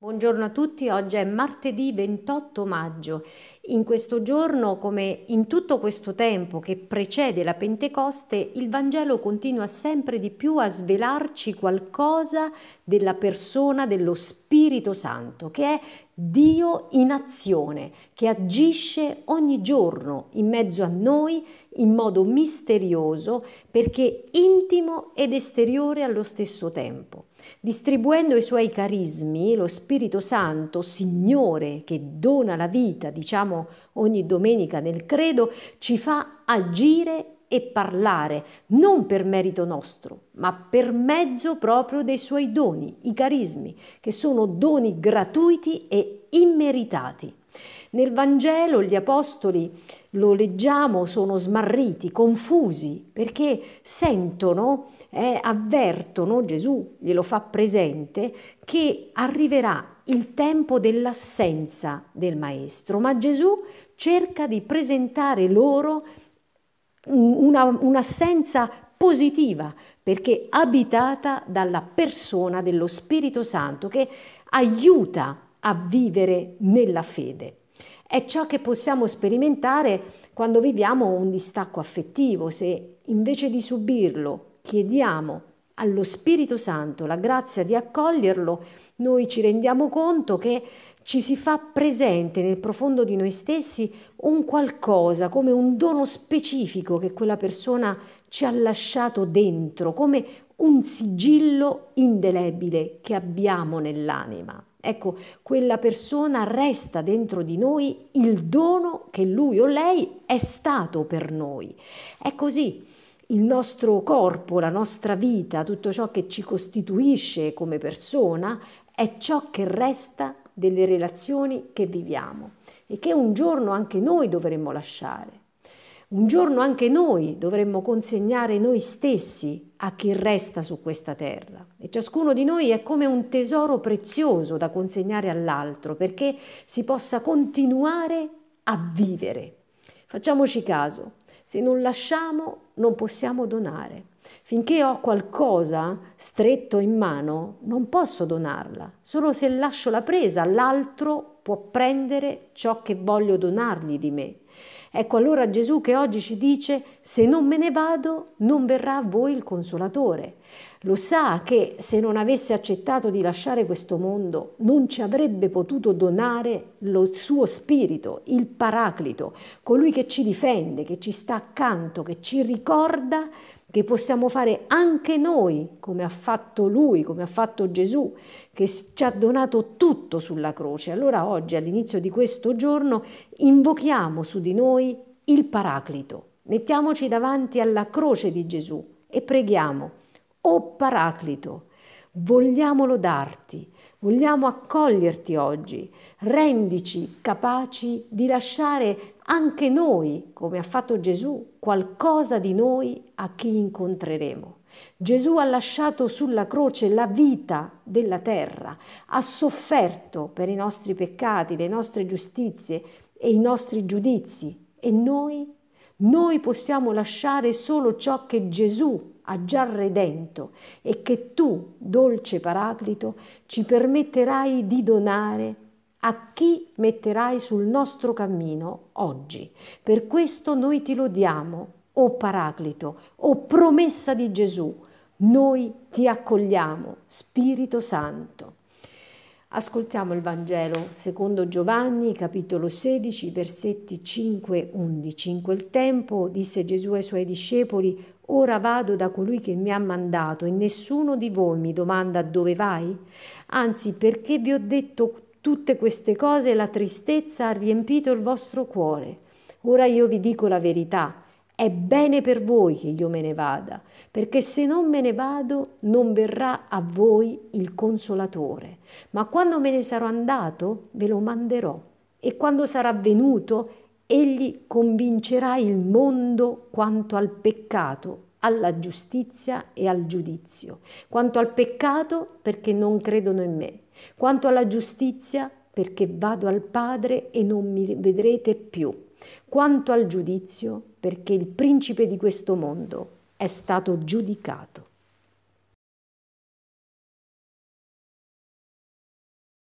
Buongiorno a tutti, oggi è martedì 28 maggio. In questo giorno, come in tutto questo tempo che precede la Pentecoste, il Vangelo continua sempre di più a svelarci qualcosa della persona dello Spirito Santo, che è Dio in azione, che agisce ogni giorno in mezzo a noi in modo misterioso, perché intimo ed esteriore allo stesso tempo, distribuendo i suoi carismi, lo Spirito Santo, Signore che dona la vita, diciamo ogni domenica nel credo, ci fa agire e parlare, non per merito nostro, ma per mezzo proprio dei suoi doni, i carismi, che sono doni gratuiti e immeritati. Nel Vangelo gli apostoli, lo leggiamo, sono smarriti, confusi, perché sentono, eh, avvertono, Gesù glielo fa presente, che arriverà il tempo dell'assenza del Maestro, ma Gesù cerca di presentare loro una, un'assenza positiva perché abitata dalla persona dello Spirito Santo che aiuta a vivere nella fede. È ciò che possiamo sperimentare quando viviamo un distacco affettivo, se invece di subirlo chiediamo allo Spirito Santo la grazia di accoglierlo, noi ci rendiamo conto che ci si fa presente nel profondo di noi stessi un qualcosa, come un dono specifico che quella persona ci ha lasciato dentro, come un sigillo indelebile che abbiamo nell'anima. Ecco, quella persona resta dentro di noi il dono che lui o lei è stato per noi. È così il nostro corpo, la nostra vita, tutto ciò che ci costituisce come persona, è ciò che resta delle relazioni che viviamo e che un giorno anche noi dovremmo lasciare. Un giorno anche noi dovremmo consegnare noi stessi a chi resta su questa terra e ciascuno di noi è come un tesoro prezioso da consegnare all'altro perché si possa continuare a vivere. Facciamoci caso, se non lasciamo non possiamo donare. Finché ho qualcosa stretto in mano non posso donarla. Solo se lascio la presa l'altro può prendere ciò che voglio donargli di me. Ecco allora Gesù che oggi ci dice, se non me ne vado, non verrà a voi il consolatore. Lo sa che se non avesse accettato di lasciare questo mondo, non ci avrebbe potuto donare lo suo spirito, il paraclito, colui che ci difende, che ci sta accanto, che ci ricorda che possiamo fare anche noi, come ha fatto lui, come ha fatto Gesù, che ci ha donato tutto sulla croce. Allora oggi, all'inizio di questo giorno, invochiamo su di noi il Paraclito. Mettiamoci davanti alla croce di Gesù e preghiamo, o Paraclito, vogliamolo darti Vogliamo accoglierti oggi, rendici capaci di lasciare anche noi, come ha fatto Gesù, qualcosa di noi a chi incontreremo. Gesù ha lasciato sulla croce la vita della terra, ha sofferto per i nostri peccati, le nostre giustizie e i nostri giudizi. E noi? Noi possiamo lasciare solo ciò che Gesù ha già redento e che tu, dolce Paraclito, ci permetterai di donare a chi metterai sul nostro cammino oggi. Per questo noi ti lodiamo, o Paraclito, o promessa di Gesù, noi ti accogliamo, Spirito Santo. Ascoltiamo il Vangelo secondo Giovanni, capitolo 16, versetti 5-11. In quel tempo disse Gesù ai suoi discepoli, ora vado da colui che mi ha mandato e nessuno di voi mi domanda dove vai? Anzi, perché vi ho detto tutte queste cose, la tristezza ha riempito il vostro cuore. Ora io vi dico la verità. È bene per voi che io me ne vada, perché se non me ne vado non verrà a voi il consolatore, ma quando me ne sarò andato ve lo manderò e quando sarà venuto egli convincerà il mondo quanto al peccato alla giustizia e al giudizio, quanto al peccato perché non credono in me, quanto alla giustizia perché vado al Padre e non mi vedrete più, quanto al giudizio, perché il principe di questo mondo è stato giudicato.